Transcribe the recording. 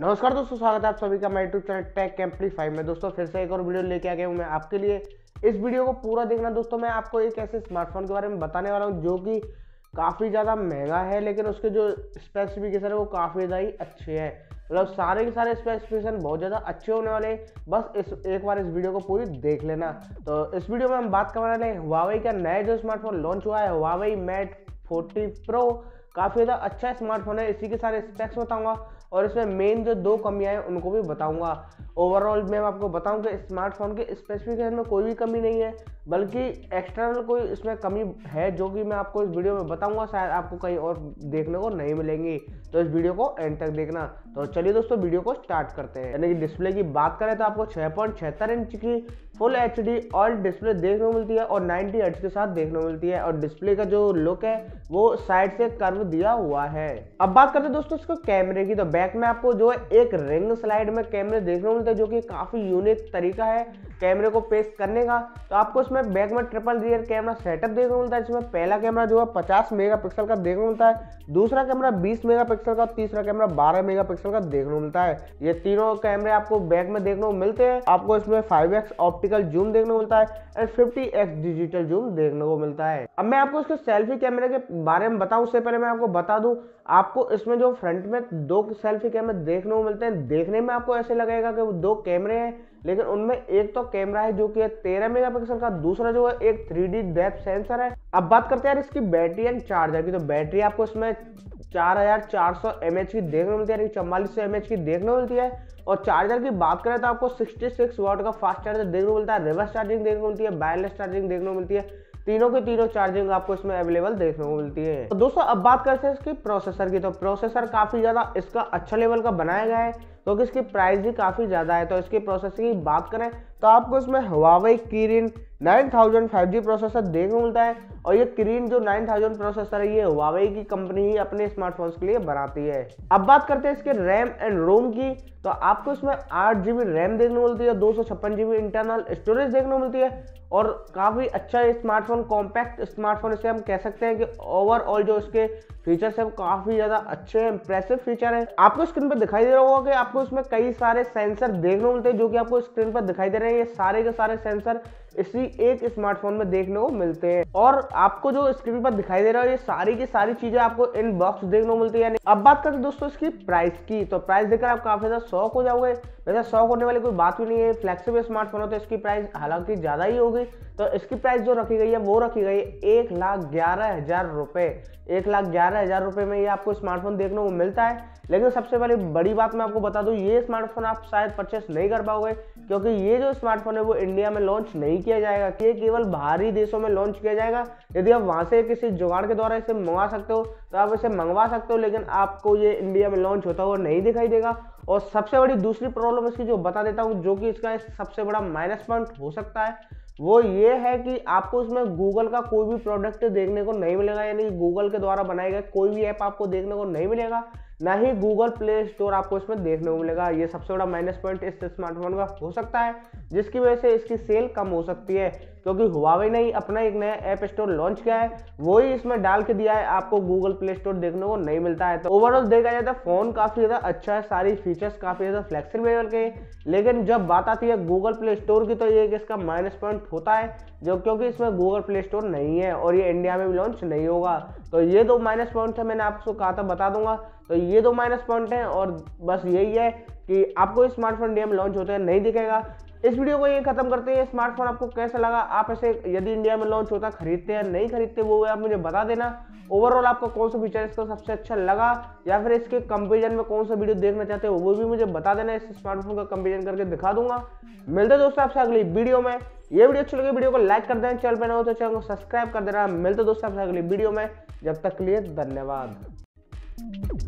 नमस्कार दोस्तों स्वागत है आप सभी का मैं यूट्यूब चैनल टेक एम्पलीफाई में दोस्तों फिर से एक और वीडियो लेके आ गया हूँ मैं आपके लिए इस वीडियो को पूरा देखना दोस्तों मैं आपको एक ऐसे स्मार्टफोन के बारे में बताने वाला हूँ जो कि काफ़ी ज़्यादा महंगा है लेकिन उसके जो स्पेसिफिकेशन है वो काफ़ी ज़्यादा ही अच्छे हैं मतलब सारे के सारे स्पेसिफिकेशन बहुत ज़्यादा अच्छे होने वाले हैं बस इस एक बार इस वीडियो को पूरी देख लेना तो इस वीडियो में हम बात करने वाले हैं हुआवई का नया जो स्मार्टफोन लॉन्च हुआ है हुआवई मेट फोर्टी प्रो काफ़ी ज़्यादा अच्छा स्मार्टफोन है इसी के सारे स्पेक्स बताऊंगा और इसमें मेन जो दो कमियां हैं उनको भी बताऊंगा ओवरऑल मैं आपको बताऊं कि स्मार्टफोन के स्पेसिफिकेशन में कोई भी कमी नहीं है बल्कि एक्सटर्नल कोई इसमें कमी है जो कि मैं आपको इस वीडियो में बताऊंगा शायद आपको कहीं और देखने को नहीं मिलेंगी तो इस वीडियो को एंड तक देखना तो चलिए दोस्तों वीडियो को स्टार्ट करते हैं यानी कि डिस्प्ले की बात करें तो आपको छः इंच की full H D all display देखने को मिलती है और 90 हर्ट्ज के साथ देखने को मिलती है और डिस्प्ले का जो लुक है वो साइड से कर्व दिया हुआ है अब बात करते हैं दोस्तों इसको कैमरे की तो बैक में आपको जो है एक रिंग स्लाइड में कैमरे देखने को मिलते हैं जो कि काफ़ी यूनिक तरीका है कैमरे को पेस्ट करने का तो आपको इसमें बैक में ट्रिपल रियर कैमरा सेटअप देखने को मिलता है जिसमें पहला कैमरा जो है 50 मेगापिक्सल का देखने को मिलता है दूसरा कैमरा 20 मेगापिक्सल का तीसरा कैमरा 12 मेगापिक्सल का देखने को मिलता है ये तीनों कैमरे आपको बैक में देखने को मिलते हैं आपको इसमें फाइव ऑप्टिकल जूम देखने को मिलता है एंड फिफ्टी डिजिटल जूम देखने को मिलता है अब मैं आपको इसके सेल्फी कैमरे के बारे में बताऊँ उससे पहले मैं आपको बता दूँ आपको इसमें जो फ्रंट में दो सेल्फी कैमरे देखने को मिलते हैं देखने में आपको ऐसे लगेगा कि वो दो कैमरे हैं लेकिन उनमें एक तो कैमरा है जो कि तेरह मेगापिक्सल का दूसरा जो है एक थ्री डी डेप सेंसर है अब बात करते हैं यार इसकी बैटरी एंड चार्जर की तो बैटरी आपको इसमें चार हजार चार सौ एम एच की देखने मिलती है चौवालीस सौ एम एच की देखने मिलती है और चार्जर की बात करें तो आपको 66 वाट का फास्ट चार्जर देखने को मिलता है रिवर्स चार्जिंग देखने को मिलती है वायरलेस चार्जिंग देखने को मिलती है तीनों के तीनों चार्जिंग आपको इसमें अवेलेबल देखने को मिलती है तो दोस्तों अब बात करते हैं इसकी प्रोसेसर की तो प्रोसेसर काफ़ी ज़्यादा इसका अच्छा लेवल का बनाया गया है क्योंकि तो इसकी प्राइस भी काफ़ी ज़्यादा है तो इसकी प्रोसेसिंग की बात करें तो आपको इसमें हवावे किरिन 9000 5G प्रोसेसर देखने को मिलता है और ये किरिन जो 9000 प्रोसेसर है ये हुआवे की कंपनी ही अपने स्मार्टफोन के लिए बनाती है अब बात करते हैं इसके रैम एंड रोम की तो आपको इसमें आठ जी रैम देखने को मिलती है दो सौ छप्पन जी इंटरनल स्टोरेज देखने को मिलती है और काफ़ी अच्छा स्मार्टफोन कॉम्पैक्ट स्मार्टफोन इसे हम कह सकते हैं कि ओवरऑल जो इसके फीचर्स है वो काफ़ी ज़्यादा अच्छे हैं इंप्रेसिव फीचर हैं आपको स्क्रीन पर दिखाई दे रहा होगा कि आपको इसमें कई सारे सेंसर देखने को मिलते हैं जो कि आपको स्क्रीन पर दिखाई दे रहे हैं हैं ये सारे के सारे सेंसर इसी एक स्मार्टफोन में देखने को मिलते हैं और आपको जो स्क्रीन पर दिखाई दे रहा है ये सारी की सारी चीजें आपको इन बॉक्स देखने को मिलती है अब बात करते हैं दोस्तों इसकी प्राइस की तो प्राइस देखकर आप काफी ज्यादा शौक हो जाओगे वैसे शौक होने वाली कोई बात भी नहीं है फ्लेक्सीबल स्मार्टफोन हो तो इसकी प्राइस हालांकि ज्यादा ही होगी तो इसकी प्राइस जो रखी गई है वो रखी गई है एक लाख ग्यारह हजार रुपए एक लाख ग्यारह हज़ार रुपये में ये आपको स्मार्टफोन देखने को मिलता है लेकिन सबसे पहले बड़ी बात मैं आपको बता दूँ ये स्मार्टफोन आप शायद परचेस नहीं कर पाओगे क्योंकि ये जो स्मार्टफोन है वो इंडिया में लॉन्च नहीं किया जाएगा ये केवल बाहरी देशों में लॉन्च किया जाएगा यदि आप वहाँ से किसी जुगाड़ के द्वारा इसे मंगवा सकते हो तो आप इसे मंगवा सकते हो लेकिन आपको ये इंडिया में लॉन्च होता हुआ नहीं दिखाई देगा और सबसे बड़ी दूसरी प्रॉब्लम इसकी जो बता देता हूँ जो कि इसका सबसे बड़ा माइनस पॉइंट हो सकता है वो ये है कि आपको उसमें गूगल का कोई भी प्रोडक्ट देखने को नहीं मिलेगा यानी गूगल के द्वारा बनाए गए कोई भी ऐप आपको देखने को नहीं मिलेगा ना ही गूगल प्ले स्टोर आपको इसमें देखने को मिलेगा ये सबसे बड़ा माइनस पॉइंट इस स्मार्टफोन का हो सकता है जिसकी वजह से इसकी सेल कम हो सकती है क्योंकि हुआवे ने अपना एक नया ऐप स्टोर लॉन्च किया है वही इसमें डाल के दिया है आपको गूगल प्ले स्टोर देखने को नहीं मिलता है तो ओवरऑल देखा जाए तो फोन काफ़ी ज़्यादा अच्छा है सारी फीचर्स काफ़ी ज़्यादा फ्लेक्सीबल के लेकिन जब बात आती है गूगल प्ले स्टोर की तो ये इसका माइनस पॉइंट होता है जो क्योंकि इसमें गूगल प्ले स्टोर नहीं है और ये इंडिया में भी लॉन्च नहीं होगा तो ये दो माइनस पॉइंट है मैंने आपको कहा था बता दूंगा तो ये दो माइनस पॉइंट हैं और बस यही है कि आपको स्मार्टफोन डीएम लॉन्च होते हैं नहीं दिखेगा इस वीडियो को ये खत्म करते हैं स्मार्टफोन आपको कैसा लगा आप ऐसे यदि इंडिया में लॉन्च होता खरीदते हैं नहीं खरीदते वो आप मुझे बता देना ओवरऑल आपका कौन सा फीचर इसका सबसे अच्छा लगा या फिर इसके कंपेरिजन में कौन सा वीडियो देखना चाहते हो वो भी मुझे बता देना इस स्मार्टफोन का कंपेरिजन करके दिखा दूंगा मिलते दोस्तों आपसे अगली वीडियो में ये वीडियो अच्छी लगी वीडियो को लाइक कर देना चैनल पर ना हो तो चैनल को सब्सक्राइब कर देना मिलते दोस्तों आपसे अगली वीडियो में जब तक के लिए धन्यवाद